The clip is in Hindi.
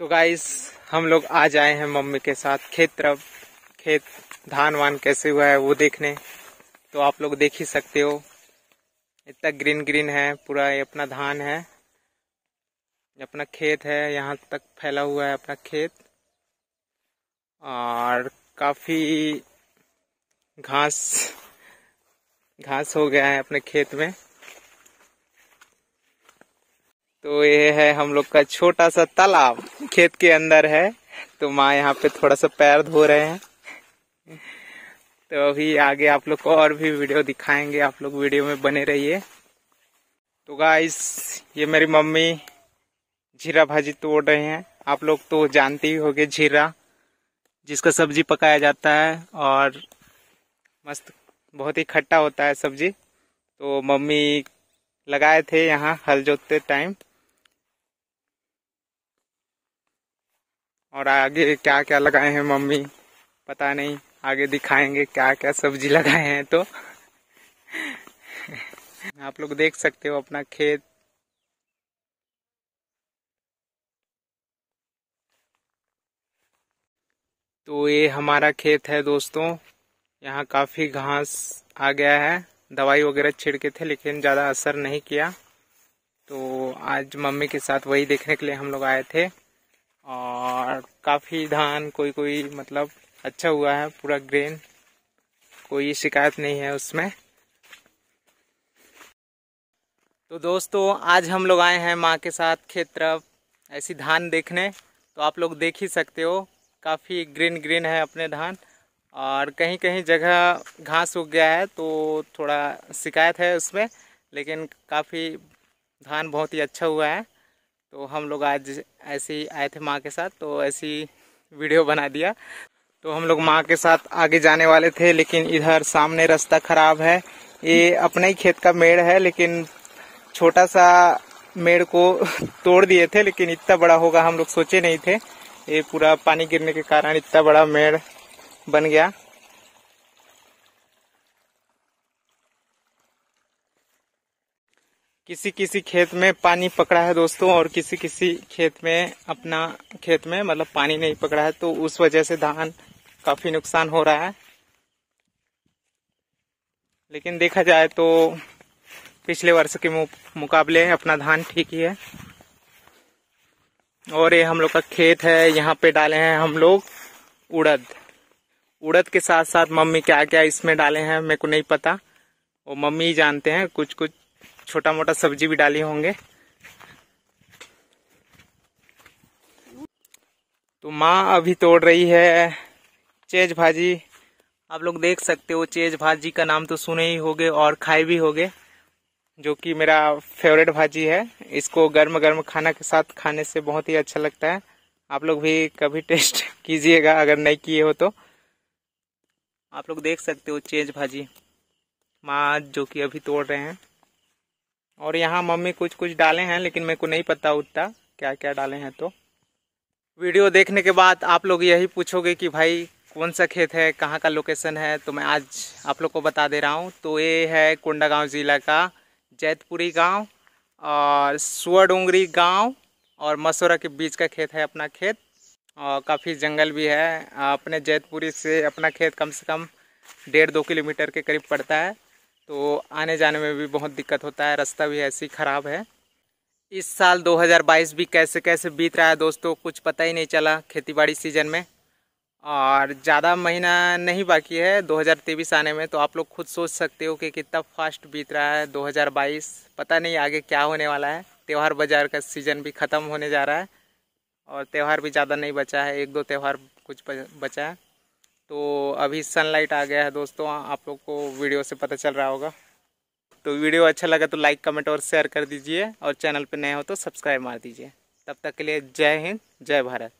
तो गाइस हम लोग आज आए हैं मम्मी के साथ खेत तरफ खेत धान वान कैसे हुआ है वो देखने तो आप लोग देख ही सकते हो इतना ग्रीन ग्रीन है पूरा ये अपना धान है अपना खेत है यहाँ तक फैला हुआ है अपना खेत और काफी घास घास हो गया है अपने खेत में तो ये है हम लोग का छोटा सा तालाब खेत के अंदर है तो माँ यहाँ पे थोड़ा सा पैर धो रहे हैं तो अभी आगे आप लोग को और भी वीडियो दिखाएंगे आप लोग वीडियो में बने रहिए तो गाइस ये मेरी मम्मी जीरा भाजी तोड़ रहे हैं आप लोग तो जानते ही होंगे जीरा जिसका सब्जी पकाया जाता है और मस्त बहुत ही खट्टा होता है सब्जी तो मम्मी लगाए थे यहाँ हल जोतते टाइम और आगे क्या क्या लगाए हैं मम्मी पता नहीं आगे दिखाएंगे क्या क्या सब्जी लगाए हैं तो आप लोग देख सकते हो अपना खेत तो ये हमारा खेत है दोस्तों यहाँ काफी घास आ गया है दवाई वगैरह छिड़के थे लेकिन ज्यादा असर नहीं किया तो आज मम्मी के साथ वही देखने के लिए हम लोग आए थे और काफ़ी धान कोई कोई मतलब अच्छा हुआ है पूरा ग्रेन कोई शिकायत नहीं है उसमें तो दोस्तों आज हम लोग आए हैं माँ के साथ खेत तरफ ऐसी धान देखने तो आप लोग देख ही सकते हो काफ़ी ग्रीन ग्रीन है अपने धान और कहीं कहीं जगह घास उग गया है तो थोड़ा शिकायत है उसमें लेकिन काफ़ी धान बहुत ही अच्छा हुआ है तो हम लोग आज ऐसे ही आए थे माँ के साथ तो ऐसी वीडियो बना दिया तो हम लोग माँ के साथ आगे जाने वाले थे लेकिन इधर सामने रास्ता खराब है ये अपने ही खेत का मेड़ है लेकिन छोटा सा मेड़ को तोड़ दिए थे लेकिन इतना बड़ा होगा हम लोग सोचे नहीं थे ये पूरा पानी गिरने के कारण इतना बड़ा मेड़ बन गया किसी किसी खेत में पानी पकड़ा है दोस्तों और किसी किसी खेत में अपना खेत में मतलब पानी नहीं पकड़ा है तो उस वजह से धान काफ़ी नुकसान हो रहा है लेकिन देखा जाए तो पिछले वर्ष के मुकाबले अपना धान ठीक ही है और ये हम लोग का खेत है यहाँ पे डाले हैं हम लोग उड़द उड़द के साथ साथ मम्मी क्या क्या इसमें डाले हैं मेरे को नहीं पता और मम्मी जानते हैं कुछ कुछ छोटा मोटा सब्जी भी डाली होंगे तो माँ अभी तोड़ रही है चेज भाजी आप लोग देख सकते हो चेज भाजी का नाम तो सुने ही होगे और खाए भी होगे जो कि मेरा फेवरेट भाजी है इसको गर्म गर्म खाना के साथ खाने से बहुत ही अच्छा लगता है आप लोग भी कभी टेस्ट कीजिएगा अगर नहीं किए हो तो आप लोग देख सकते हो चेज भाजी माँ जो कि अभी तोड़ रहे हैं और यहाँ मम्मी कुछ कुछ डाले हैं लेकिन मेरे को नहीं पता उतना क्या क्या डाले हैं तो वीडियो देखने के बाद आप लोग यही पूछोगे कि भाई कौन सा खेत है कहाँ का लोकेशन है तो मैं आज आप लोग को बता दे रहा हूँ तो ये है कोंडागांव ज़िला का जैतपुरी गांव और सुअडोंगरी गांव और मसूरा के बीच का खेत है अपना खेत और काफ़ी जंगल भी है अपने जैतपुरी से अपना खेत कम से कम डेढ़ दो किलोमीटर के करीब पड़ता है तो आने जाने में भी बहुत दिक्कत होता है रास्ता भी ऐसी ख़राब है इस साल 2022 भी कैसे कैसे बीत रहा है दोस्तों कुछ पता ही नहीं चला खेती सीज़न में और ज़्यादा महीना नहीं बाकी है दो आने में तो आप लोग खुद सोच सकते हो कि कितना फास्ट बीत रहा है दो पता नहीं आगे क्या होने वाला है त्यौहार बाज़ार का सीज़न भी ख़त्म होने जा रहा है और त्यौहार भी ज़्यादा नहीं बचा है एक दो त्यौहार कुछ बचा है तो अभी सनलाइट आ गया है दोस्तों आप लोग को वीडियो से पता चल रहा होगा तो वीडियो अच्छा लगा तो लाइक कमेंट और शेयर कर दीजिए और चैनल पर नए हो तो सब्सक्राइब मार दीजिए तब तक के लिए जय हिंद जय भारत